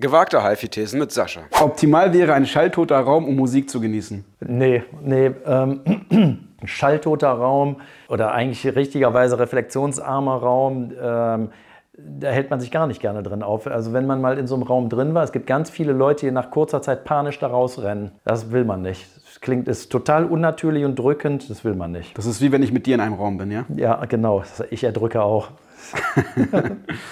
Gewagte halfi thesen mit Sascha. Optimal wäre ein schalltoter Raum, um Musik zu genießen. Nee, nee. Ähm, ein schalltoter Raum oder eigentlich richtigerweise reflektionsarmer Raum. Ähm, da hält man sich gar nicht gerne drin auf. Also wenn man mal in so einem Raum drin war, es gibt ganz viele Leute, die nach kurzer Zeit panisch da rausrennen. Das will man nicht. Das klingt, ist total unnatürlich und drückend, das will man nicht. Das ist wie wenn ich mit dir in einem Raum bin, ja? Ja, genau. Ich erdrücke auch.